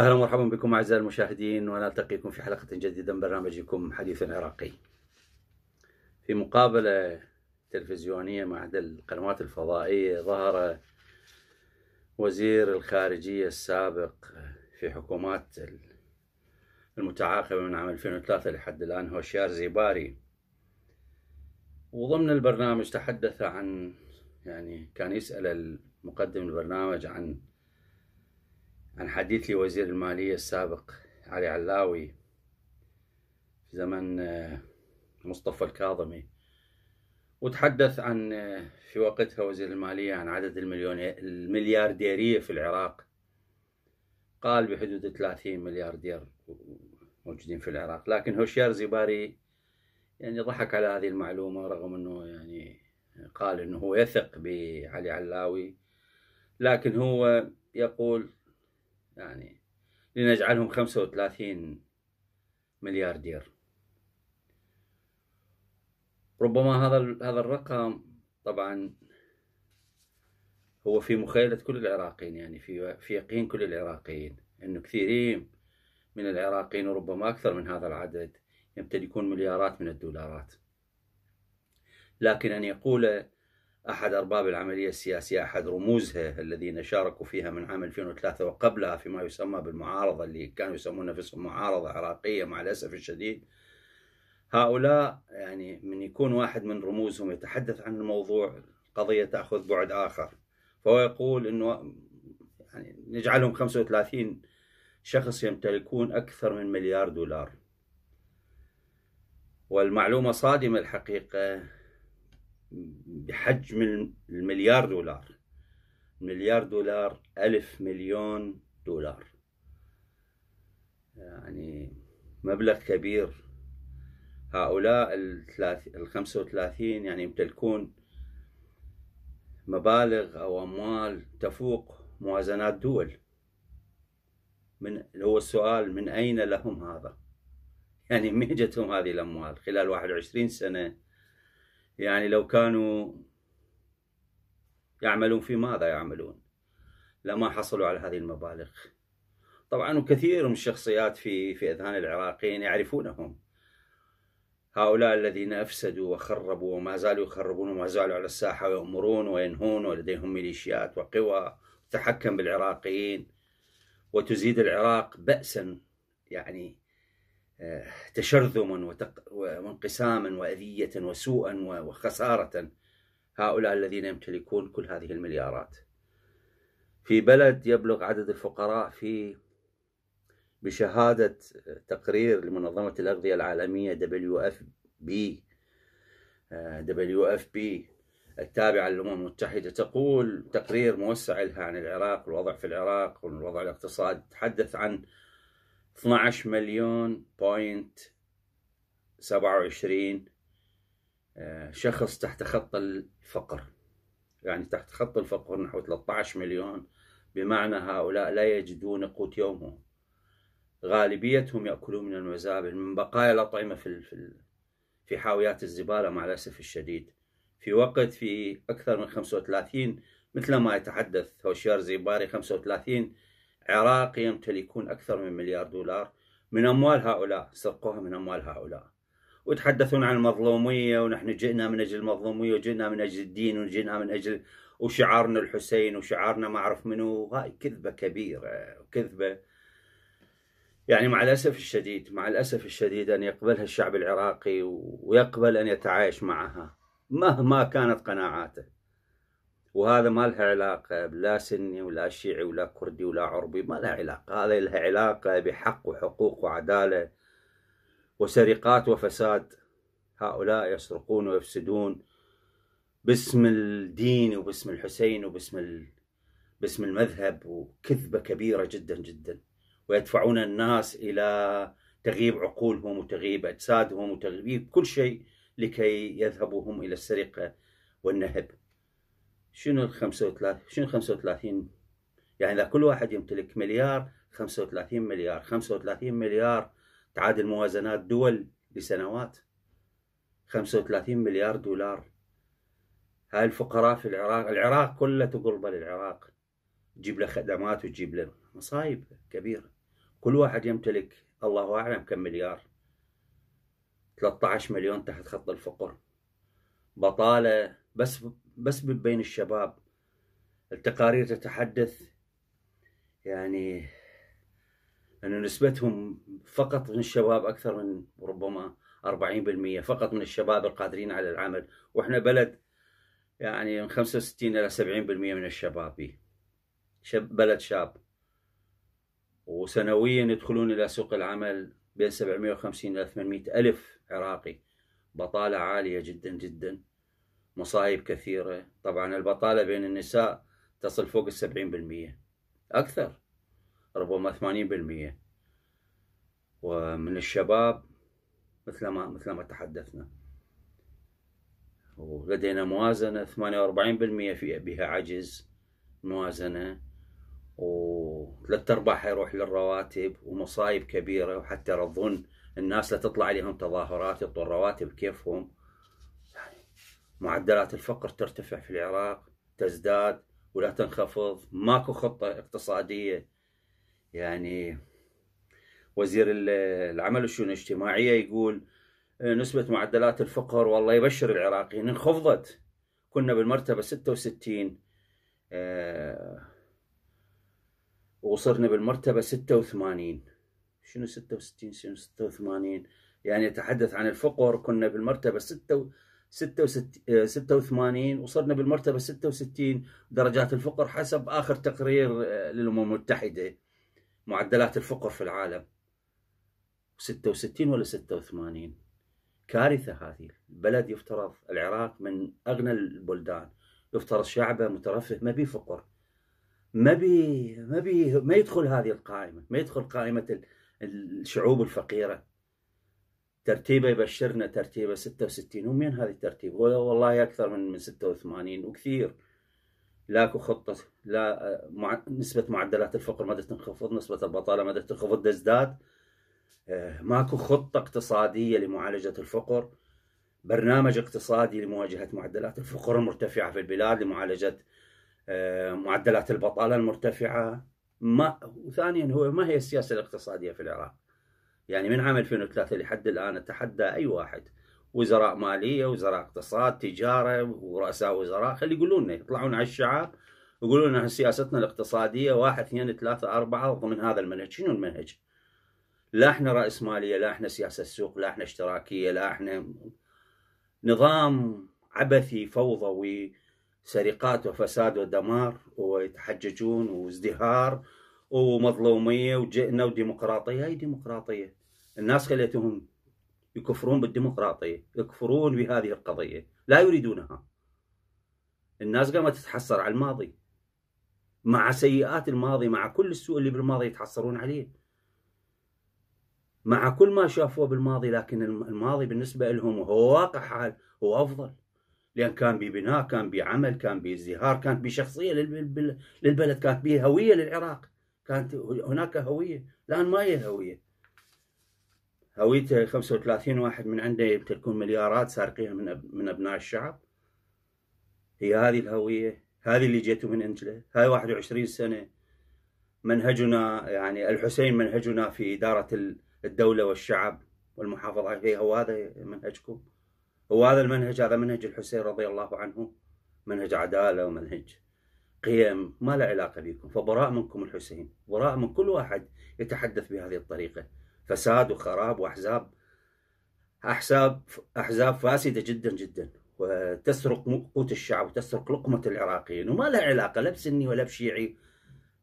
اهلا ومرحبا بكم اعزائي المشاهدين ونلتقيكم في حلقه جديده من برنامجكم حديث عراقي. في مقابله تلفزيونيه مع احدى القنوات الفضائيه ظهر وزير الخارجيه السابق في حكومات المتعاقبه من عام 2003 لحد الان هوشيار زيباري وضمن البرنامج تحدث عن يعني كان يسال مقدم البرنامج عن عن حديث وزير المالية السابق علي علاوي في زمن آه، مصطفى الكاظمي وتحدث عن آه، في وقتها وزير المالية عن عدد المليارديرية في العراق قال بحدود 30 ملياردير موجودين في العراق لكن هوشيار زيباري يعني ضحك على هذه المعلومة رغم أنه يعني قال أنه هو يثق بعلي علاوي لكن هو يقول يعني لنجعلهم 35 ملياردير ربما هذا هذا الرقم طبعا هو في مخيلة كل العراقيين يعني في في يقين كل العراقيين انه كثيرين من العراقيين وربما اكثر من هذا العدد يمتلكون مليارات من الدولارات لكن ان يقول أحد أرباب العملية السياسية أحد رموزها الذين شاركوا فيها من عام 2003 وقبلها فيما يسمى بالمعارضة اللي كانوا يسمون نفسهم معارضة عراقية مع الأسف الشديد هؤلاء يعني من يكون واحد من رموزهم يتحدث عن الموضوع القضية تأخذ بعد آخر فهو يقول أنه يعني نجعلهم 35 شخص يمتلكون أكثر من مليار دولار والمعلومة صادمة الحقيقة بحجم المليار دولار مليار دولار ألف مليون دولار يعني مبلغ كبير هؤلاء الخمسة وثلاثين يعني يمتلكون مبالغ أو أموال تفوق موازنات دول من هو السؤال من أين لهم هذا؟ يعني من جتهم هذه الأموال خلال 21 سنة يعني لو كانوا يعملون في ماذا يعملون لما حصلوا على هذه المبالغ طبعا وكثير من الشخصيات في في اذهان العراقيين يعرفونهم هؤلاء الذين افسدوا وخربوا وما زالوا يخربون وما زالوا على الساحه ويامرون وينهون ولديهم ميليشيات وقوى تحكم بالعراقيين وتزيد العراق بأسا يعني تشرذما وانقساما وأذية وسوءا وخسارة هؤلاء الذين يمتلكون كل هذه المليارات في بلد يبلغ عدد الفقراء في بشهادة تقرير لمنظمة الأغذية العالمية WFB WFB التابعة للأمم المتحدة تقول تقرير موسع لها عن العراق والوضع في العراق والوضع الاقتصادي تحدث عن 12 مليون بوينت 27 آه، شخص تحت خط الفقر يعني تحت خط الفقر نحو 13 مليون بمعنى هؤلاء لا يجدون قوت يومهم غالبيتهم يأكلون من المزابل من بقايا الأطعمة في في حاويات الزبالة مع الأسف الشديد في وقت في أكثر من 35 مثل ما يتحدث هوشيار زيباري 35 عراق يمتلكون أكثر من مليار دولار من أموال هؤلاء سرقوها من أموال هؤلاء ويتحدثون عن المظلومية ونحن جئنا من أجل المظلومية وجئنا من أجل الدين وجئنا من أجل وشعارنا الحسين وشعارنا ما أعرف منو هاي كذبة كبيرة وكذبة يعني مع الأسف الشديد مع الأسف الشديد أن يقبلها الشعب العراقي ويقبل أن يتعايش معها مهما كانت قناعاته وهذا ما لها علاقة لا سني ولا شيعي ولا كردي ولا عربي ما لها علاقة هذا لها علاقة بحق وحقوق وعدالة وسرقات وفساد هؤلاء يسرقون ويفسدون باسم الدين وباسم الحسين وباسم ال... باسم المذهب وكذبة كبيرة جدا جدا ويدفعون الناس إلى تغييب عقولهم وتغييب أجسادهم وتغييب كل شيء لكي يذهبوا هم إلى السرقة والنهب شنو ال 35 شنو 35 يعني اذا كل واحد يمتلك مليار 35 مليار 35 مليار تعادل موازنات دول لسنوات 35 مليار دولار هاي الفقراء في العراق العراق كله تقربه للعراق تجيب له خدمات وتجيب له مصايب كبيرة كل واحد يمتلك الله أعلم كم مليار 13 مليون تحت خط الفقر بطالة بس بس بين الشباب التقارير تتحدث يعني أن نسبتهم فقط من الشباب أكثر من ربما 40% فقط من الشباب القادرين على العمل وإحنا بلد يعني من 65 إلى 70% من الشباب شب بلد شاب وسنويا يدخلون إلى سوق العمل بين 750 إلى 800 ألف عراقي بطالة عالية جدا جدا مصايب كثيرة طبعا البطالة بين النساء تصل فوق السبعين بالمية أكثر ربما ثمانين بالمية ومن الشباب مثل ما مثل ما تحدثنا ولدينا موازنة ثمانية وأربعين بالمية بها عجز موازنة وثلاث أرباعها يروح للرواتب ومصايب كبيرة وحتى يرضون الناس لا تطلع عليهم تظاهرات يعطون رواتب كيفهم معدلات الفقر ترتفع في العراق تزداد ولا تنخفض ماكو خطة اقتصادية يعني وزير العمل والشؤون الاجتماعية يقول إيه، نسبة معدلات الفقر والله يبشر العراقيين انخفضت كنا بالمرتبة 66 آه، وصرنا بالمرتبة 86 شنو 66 شنو 86 يعني يتحدث عن الفقر كنا بالمرتبة 66 86 آه، وصرنا بالمرتبة 66 درجات الفقر حسب آخر تقرير آه، للأمم المتحدة معدلات الفقر في العالم 66 ولا 86 كارثة هذه البلد يفترض العراق من أغنى البلدان يفترض شعبه مترفه ما بي فقر ما بي ما بي ما يدخل هذه القائمة ما يدخل قائمة الشعوب الفقيرة ترتيبه يبشرنا ترتيبه 66 ومين هذه الترتيب والله أكثر من من 86 وكثير لاكو خطة لا مع... نسبة معدلات الفقر ما تنخفض نسبة البطالة ما تنخفض تزداد آه، ماكو خطة اقتصادية لمعالجة الفقر برنامج اقتصادي لمواجهة معدلات الفقر المرتفعة في البلاد لمعالجة آه، معدلات البطالة المرتفعة ما وثانيا هو ما هي السياسة الاقتصادية في العراق يعني من عام 2003 لحد الآن أتحدى أي واحد وزراء مالية وزراء اقتصاد تجارة ورؤساء وزراء خلي يقولون يطلعون على الشعار يقولون احنا سياستنا الاقتصادية واحد اثنين ثلاثة أربعة ضمن هذا المنهج شنو المنهج؟ لا احنا رأس مالية لا احنا سياسة سوق لا احنا اشتراكية لا احنا نظام عبثي فوضوي سرقات وفساد ودمار ويتحججون وازدهار ومظلومية وجئنا وديمقراطية اي ديمقراطية الناس خليتهم يكفرون بالديمقراطية يكفرون بهذه القضية لا يريدونها الناس قامت تتحسر على الماضي مع سيئات الماضي مع كل السوء اللي بالماضي يتحسرون عليه مع كل ما شافوه بالماضي لكن الماضي بالنسبة لهم هو واقع حال هو أفضل لأن كان ببناء كان بعمل كان بازدهار كانت بشخصية للبلد كانت بهوية للعراق كانت هناك هوية الآن ما هي هوية هويته 35 واحد من عنده يمتلكون مليارات سارقيها من أب... من ابناء الشعب هي هذه الهويه هذه اللي جيتوا من انجله هاي 21 سنه منهجنا يعني الحسين منهجنا في اداره الدوله والشعب والمحافظه عليه هو هذا منهجكم هو هذا المنهج هذا منهج الحسين رضي الله عنه منهج عداله ومنهج قيم ما له علاقه بكم فبراء منكم الحسين براء من كل واحد يتحدث بهذه الطريقه فساد وخراب وأحزاب أحزاب أحزاب فاسدة جدا جدا وتسرق قوت الشعب وتسرق لقمة العراقيين وما لها علاقة لا بسني ولا بشيعي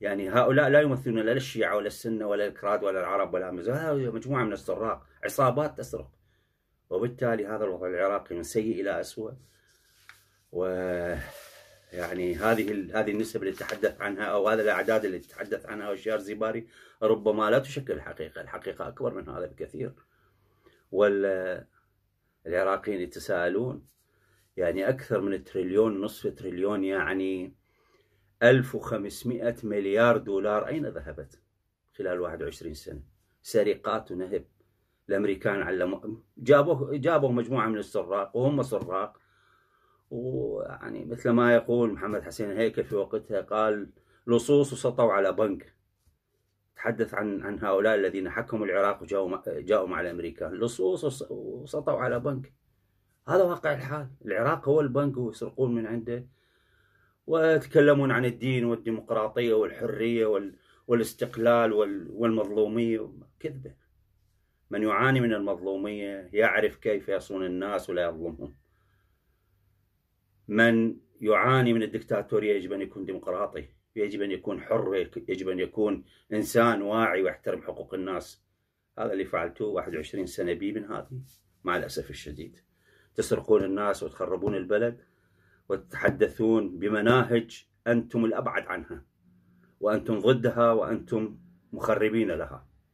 يعني هؤلاء لا يمثلون لا الشيعة ولا السنة ولا الكراد ولا العرب ولا مزه هذه مجموعة من السراق عصابات تسرق وبالتالي هذا الوضع العراقي من سيء إلى أسوأ و يعني هذه هذه النسب اللي تتحدث عنها او هذه الاعداد اللي تتحدث عنها وشيار زيباري ربما لا تشكل الحقيقه، الحقيقه اكبر من هذا بكثير. والعراقيين يتساءلون يعني اكثر من تريليون نصف تريليون يعني 1500 مليار دولار اين ذهبت خلال 21 سنه؟ سرقات ونهب الامريكان علموا جابوا جابوا مجموعه من السراق وهم سراق ويعني مثل ما يقول محمد حسين هيكل في وقتها قال لصوص وسطوا على بنك تحدث عن عن هؤلاء الذين حكموا العراق وجاؤوا جاؤوا مع الامريكان لصوص وسطوا على بنك هذا واقع الحال العراق هو البنك ويسرقون من عنده ويتكلمون عن الدين والديمقراطيه والحريه وال والاستقلال والمظلومية كذبة من يعاني من المظلومية يعرف كيف يصون الناس ولا يظلمهم من يعاني من الدكتاتورية يجب أن يكون ديمقراطي يجب أن يكون حر يجب أن يكون إنسان واعي ويحترم حقوق الناس هذا اللي فعلتوه 21 سنة بي من هذه مع الأسف الشديد تسرقون الناس وتخربون البلد وتتحدثون بمناهج أنتم الأبعد عنها وأنتم ضدها وأنتم مخربين لها